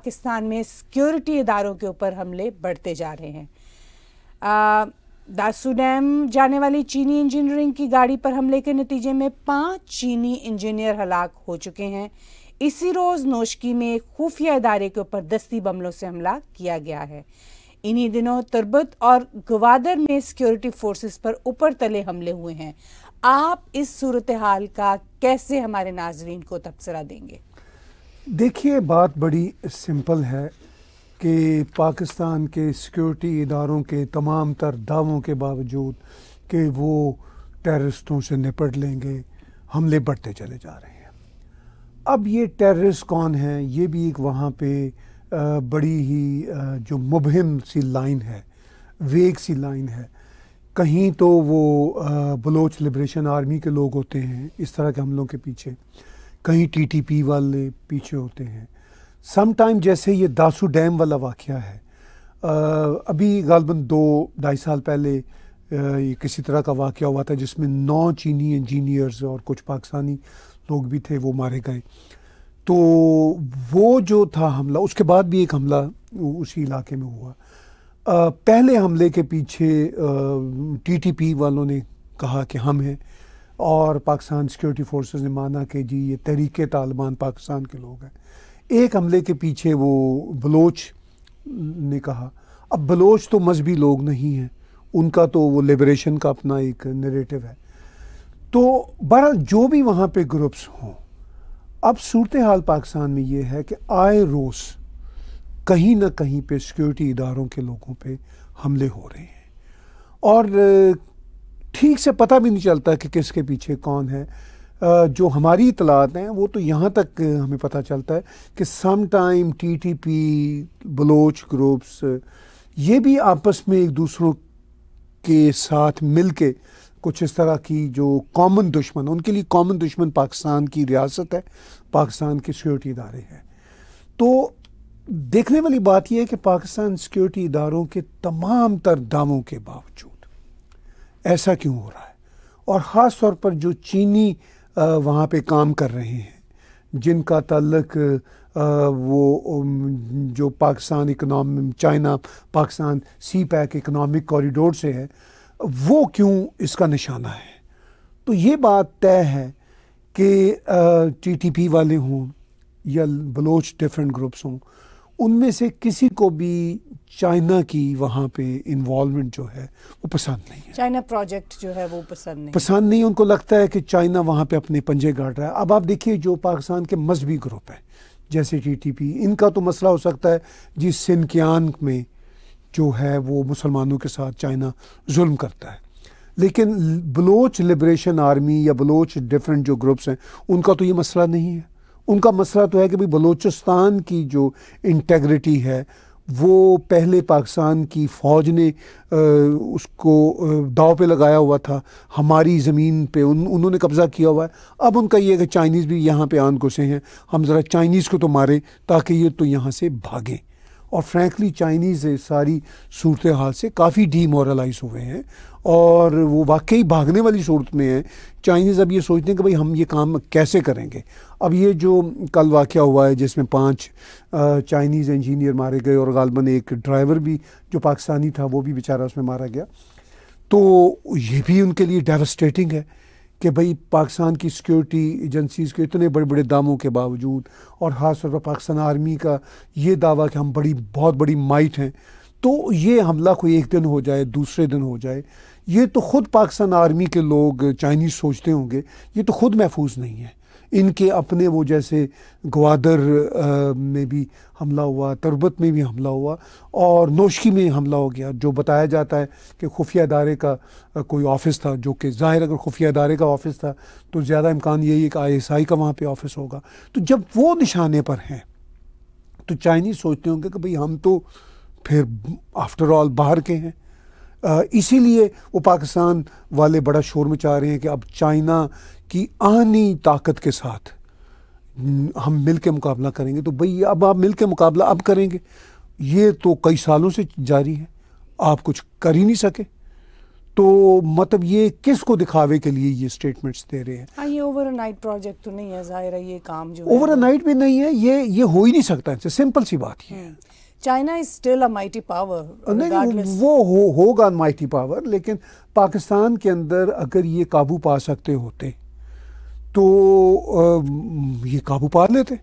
पाकिस्तान में सिक्योरिटी इदारों के ऊपर हमले बढ़ते जा रहे हैं दासू डैम जाने वाली चीनी इंजीनियरिंग की गाड़ी पर हमले के नतीजे में पांच चीनी इंजीनियर हलाक हो चुके हैं इसी रोज़ नोशकी में खुफिया इदारे के ऊपर दस्ती बमलों से हमला किया गया है इन्हीं दिनों तुर्बत और गवादर में सिक्योरिटी फोर्सेस पर ऊपर तले हमले हुए हैं आप इस सूरत हाल का कैसे हमारे नाजरीन को तबसरा देंगे देखिए बात बड़ी सिंपल है कि पाकिस्तान के सिक्योरिटी इदारों के तमाम तर दावों के बावजूद कि वो टेररिस्टों से निपट लेंगे हमले बढ़ते चले जा रहे हैं अब ये टेररिस्ट कौन हैं ये भी एक वहाँ पे बड़ी ही जो मुबहम सी लाइन है वेग सी लाइन है कहीं तो वो बलोच लिब्रेशन आर्मी के लोग होते हैं इस तरह के हमलों के पीछे कहीं टीटीपी वाले पीछे होते हैं समटाइम जैसे ये दासू डैम वाला वाक़ है आ, अभी गालबा दो ढाई साल पहले आ, ये किसी तरह का वाक़ हुआ था जिसमें नौ चीनी इंजीनियर्स और कुछ पाकिस्तानी लोग भी थे वो मारे गए तो वो जो था हमला उसके बाद भी एक हमला उसी इलाके में हुआ आ, पहले हमले के पीछे टीटीपी वालों ने कहा कि हम हैं और पाकिस्तान सिक्योरिटी फोर्सेस ने माना कि जी ये तहरीक तालिबान पाकिस्तान के लोग हैं एक हमले के पीछे वो बलोच ने कहा अब बलोच तो मजहबी लोग नहीं हैं उनका तो वो लिबरेशन का अपना एक नरेटिव है तो बहरहाल जो भी वहाँ पे ग्रुप्स हों अब सूरत हाल पाकिस्तान में ये है कि आए रोज़ कहीं ना कहीं पे सिक्योरिटी इदारों के लोगों पे हमले हो रहे हैं और ठीक से पता भी नहीं चलता कि किसके पीछे कौन है जो हमारी इतलात हैं वो तो यहाँ तक हमें पता चलता है कि some time T T P Baloch groups ये भी आपस में एक दूसरों के साथ मिल के कुछ इस तरह की जो कॉमन दुश्मन उनके लिए कॉमन दुश्मन पाकिस्तान की रियासत है पाकिस्तान के सिक्योरिटी इदारे हैं तो देखने वाली बात यह है कि पाकिस्तान सिक्योरिटी इदारों के तमाम तर दावों के बावजूद ऐसा क्यों हो रहा है और ख़ास तौर पर जो चीनी वहाँ पे काम कर रहे हैं जिनका तल्लक वो जो पाकिस्तान इकनॉम China Pakistan CPEC economic corridor से है वो क्यों इसका निशाना है तो ये बात तय है कि टी टी पी वाले हों या बलोच डिफरेंट ग्रुप्स हों उनमें से किसी को भी चाइना की वहाँ पे इन्वॉल्वमेंट जो है वो पसंद नहीं है चाइना प्रोजेक्ट जो है वो पसंद नहीं पसंद नहीं उनको लगता है कि चाइना वहाँ पे अपने पंजे गाड़ रहा है अब आप देखिए जो पाकिस्तान के मजहबी ग्रुप हैं जैसे टी टी पी इनका तो मसला हो सकता है जिस सिनकियान में जो है वो मुसलमानों के साथ चाइना जुल्म करता है लेकिन बलोच लिब्रेशन आर्मी या बलोच डिफरेंट जो ग्रुप्स हैं उनका तो ये मसला नहीं है उनका मसला तो है कि भाई बलूचिस्तान की जो इंटेग्रिटी है वो पहले पाकिस्तान की फ़ौज ने आ, उसको दाव पे लगाया हुआ था हमारी ज़मीन पे उन उन्होंने कब्ज़ा किया हुआ है अब उनका ये है कि चाइनीज़ भी यहाँ पे आन घुसे हैं हम ज़रा चाइनीज़ को तो मारें ताकि ये तो यहाँ से भागें और फ्रैंकली चाइनीज़ सारी सूरत हाल से काफ़ी डीमोरलाइज हुए हैं और वो वाकई भागने वाली सूरत में है चाइनीज़ अब ये सोचते हैं कि भाई हम ये काम कैसे करेंगे अब ये जो कल वाक़ हुआ है जिसमें पांच चाइनीज़ इंजीनियर मारे गए और गालबन एक ड्राइवर भी जो पाकिस्तानी था वो भी बेचारा उसमें मारा गया तो ये भी उनके लिए डेवस्टेटिंग है कि भाई पाकिस्तान की सिक्योरिटी एजेंसीज़ के इतने बड़े बड़े दामों के बावजूद और ख़ासतौर पर पाकिस्तान आर्मी का ये दावा कि हम बड़ी बहुत बड़ी माइट हैं तो ये हमला कोई एक दिन हो जाए दूसरे दिन हो जाए ये तो ख़ुद पाकिस्तान आर्मी के लोग चाइनीज़ सोचते होंगे ये तो ख़ुद महफूज नहीं है इनके अपने वो जैसे ग्वादर में भी हमला हुआ तरबत में भी हमला हुआ और नोशकी में हमला हो गया जो बताया जाता है कि खुफिया अदारे का कोई ऑफिस था जो कि ज़ाहिर अगर खुफिया अदारे का ऑफिस था तो ज़्यादा इम्कान यही है कि आई का वहाँ पर ऑफिस होगा तो जब वो निशाने पर हैं तो चाइनीज़ सोचते होंगे कि भाई हम तो फिर आफ्टर ऑल बाहर के हैं इसीलिए वो पाकिस्तान वाले बड़ा शोर मचा रहे हैं कि अब चाइना की आनी ताकत के साथ हम मिल के मुकाबला करेंगे तो भई अब आप मिल के मुकाबला अब करेंगे ये तो कई सालों से जारी है आप कुछ कर ही नहीं सके तो मतलब ये किस को दिखावे के लिए ये स्टेटमेंट्स दे रहे हैं हाँ ये नाइट प्रोजेक्ट तो नहीं है जाहिर है ये काम जो नाइट भी नहीं है ये ये हो ही नहीं सकता इनसे सिंपल सी बात ये China is still a mighty power नहीं वो हो होगा माइटी पावर लेकिन पाकिस्तान के अंदर अगर ये काबू पा सकते होते तो आ, ये काबू पा लेते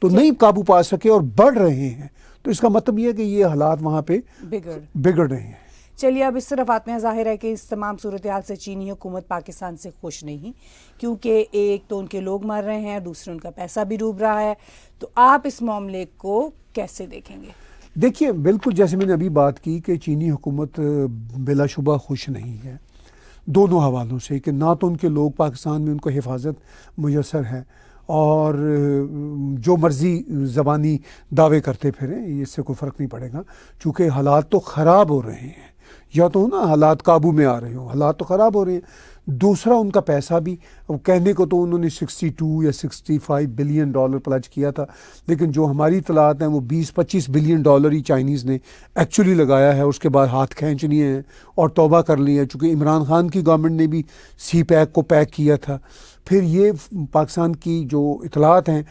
तो नहीं काबू पा सके और बढ़ रहे हैं तो इसका मतलब ये है कि ये हालात वहाँ पे बिगड़ बिगड़ रहे हैं चलिए अब इस तरफ आते हैं जाहिर है कि इस तमाम सूरत हाल से चीनी हुकूमत पाकिस्तान से खुश नहीं क्योंकि एक तो उनके लोग मर रहे हैं दूसरे उनका पैसा भी डूब रहा है तो आप इस मामले को कैसे देखेंगे देखिए बिल्कुल जैसे मैंने अभी बात की कि चीनी हुकूमत बिलाशुबा खुश नहीं है दोनों हवालों से कि ना तो उनके लोग पाकिस्तान में उनको हिफाजत मैसर है और जो मर्ज़ी ज़बानी दावे करते फिरें इससे कोई फ़र्क नहीं पड़ेगा चूँकि हालात तो ख़राब हो रहे हैं या तो ना हालात काबू में आ रहे हो हालात तो ख़राब हो रहे हैं दूसरा उनका पैसा भी कहने को तो उन्होंने 62 या 65 बिलियन डॉलर प्लज किया था लेकिन जो हमारी इतलात हैं वो 20-25 बिलियन डॉलर ही चाइनीज़ ने एक्चुअली लगाया है उसके बाद हाथ खींच लिए हैं और तोबा कर लिए है चूँकि इमरान खान की गवर्नमेंट ने भी सी पैक को पैक किया था फिर ये पाकिस्तान की जो इतलात हैं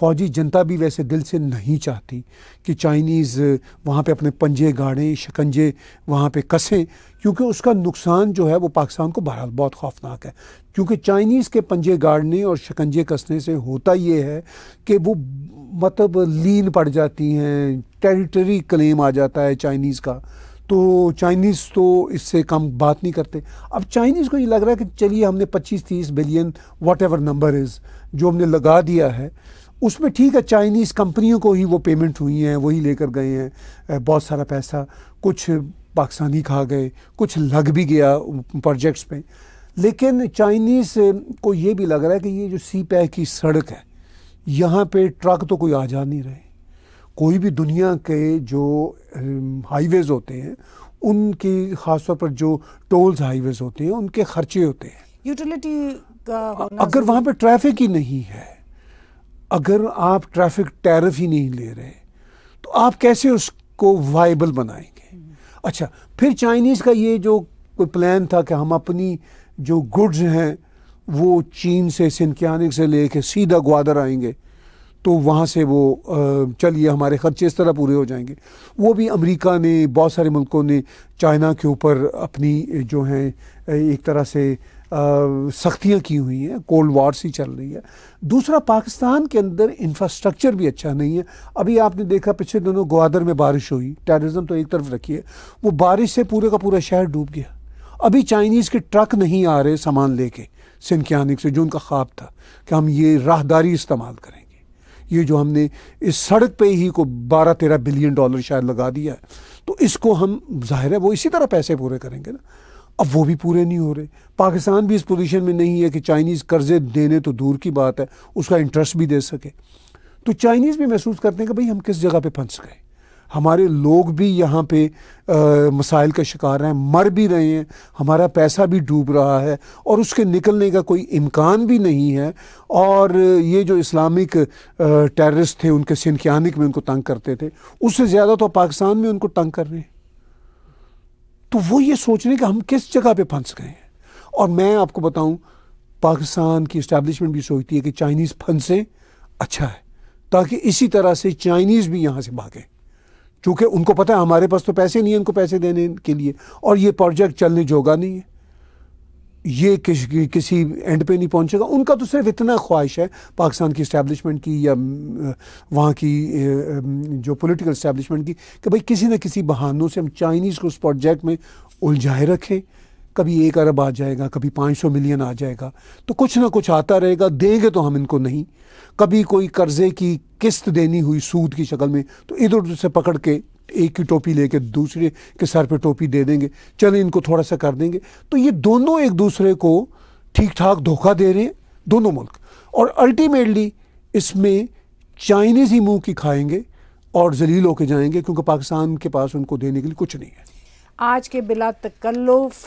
फ़ौजी जनता भी वैसे दिल से नहीं चाहती कि चाइनीज़ वहाँ पे अपने पंजे गाड़ें शिकंजे वहाँ पे कसें क्योंकि उसका नुकसान जो है वो पाकिस्तान को बहरहाल बहुत खौफनाक है क्योंकि चाइनीज़ के पंजे गाड़ने और शिकंजे कसने से होता ये है कि वो मतलब लीन पड़ जाती हैं टेरिटरी क्लेम आ जाता है चाइनीज़ का तो चाइनीज़ तो इससे कम बात नहीं करते अब चाइनीज़ को ये लग रहा है कि चलिए हमने 25-30 billion whatever number is जो हमने लगा दिया है उसमें ठीक है चाइनीज़ कंपनियों को ही वो पेमेंट हुई हैं वही लेकर गए हैं बहुत सारा पैसा कुछ पाकिस्तानी खा गए कुछ लग भी गया प्रोजेक्ट्स पे लेकिन चाइनीज़ को ये भी लग रहा है कि ये जो सी पैक की सड़क है यहाँ पे ट्रक तो कोई आ जा नहीं रहे कोई भी दुनिया के जो हाईवेज़ होते हैं उनकी ख़ासतौर पर जो टोल्स हाईवेज़ होते हैं उनके खर्चे होते हैं यूटिलिटी का अगर वहाँ पर ट्रैफिक ही नहीं है अगर आप ट्रैफिक टैरिफ ही नहीं ले रहे तो आप कैसे उसको वाइबल बनाएं अच्छा फिर चाइनीज़ का ये जो कोई प्लान था कि हम अपनी जो गुड्स हैं वो चीन से सिंकियानिक से ले कर सीधा ग्वादर आएंगे तो वहाँ से वो चलिए हमारे ख़र्चे इस तरह पूरे हो जाएंगे वो भी अमेरिका ने बहुत सारे मुल्कों ने चाइना के ऊपर अपनी जो हैं एक तरह से सख्तियाँ की हुई हैं कोल्ड वार सी चल रही है दूसरा पाकिस्तान के अंदर इंफ्रास्ट्रक्चर भी अच्छा नहीं है अभी आपने देखा पिछले दिनों ग्वादर में बारिश हुई टेररिज्म तो एक तरफ रखी है वो बारिश से पूरे का पूरा शहर डूब गया अभी चाइनीज़ के ट्रक नहीं आ रहे सामान लेके सिंक्यानिक से जो उनका ख्वाब था कि हम ये राहदारी इस्तेमाल करें ये जो हमने इस सड़क पे ही को बारह तेरह बिलियन डॉलर शायद लगा दिया है तो इसको हम जाहिर है वो इसी तरह पैसे पूरे करेंगे ना अब वो भी पूरे नहीं हो रहे पाकिस्तान भी इस पोजीशन में नहीं है कि चाइनीज़ कर्ज़े देने तो दूर की बात है उसका इंटरेस्ट भी दे सके तो चाइनीज़ भी महसूस करते हैं कि भाई हम किस जगह पे फंस गए हमारे लोग भी यहाँ पे मसाइल का शिकार हैं मर भी रहे हैं हमारा पैसा भी डूब रहा है और उसके निकलने का कोई इम्कान भी नहीं है और ये जो इस्लामिक टेररिस्ट थे उनके सिनकियानिक में उनको तंग करते थे उससे ज़्यादा तो पाकिस्तान में उनको तंग कर रहे हैं तो वो ये सोच रहे हैं कि हम किस जगह पे फंस गए हैं और मैं आपको बताऊं पाकिस्तान की इस्टेब्लिशमेंट भी सोचती है कि चाइनीज़ फंसे अच्छा है ताकि इसी तरह से चाइनीज़ भी यहाँ से भागें चूँकि उनको पता है हमारे पास तो पैसे नहीं है उनको पैसे देने के लिए और ये प्रोजेक्ट चलने जोगा नहीं है ये किस, किसी एंड पे नहीं पहुंचेगा उनका तो सिर्फ इतना ख्वाहिश है पाकिस्तान की इस्टेब्लिशमेंट की या वहाँ की जो पॉलिटिकल इस्टेब्लिशमेंट की कि भाई किसी न किसी बहानों से हम चाइनीज़ को उस प्रोजेक्ट में उलझाए रखें कभी एक अरब आ जाएगा कभी 500 मिलियन आ जाएगा तो कुछ ना कुछ आता रहेगा देंगे तो हम इनको नहीं कभी कोई कर्ज़े की किस्त देनी हुई सूद की शक्ल में तो इधर उधर से पकड़ के एक की टोपी लेके दूसरे के सर पे टोपी दे देंगे चलो इनको थोड़ा सा कर देंगे तो ये दोनों एक दूसरे को ठीक ठाक धोखा दे रहे हैं दोनों मुल्क और अल्टीमेटली इसमें चाइनीज़ ही मुंह की खाएंगे और जलील होके जाएंगे क्योंकि पाकिस्तान के पास उनको देने के लिए कुछ नहीं है आज के बिला तकल्लुफ़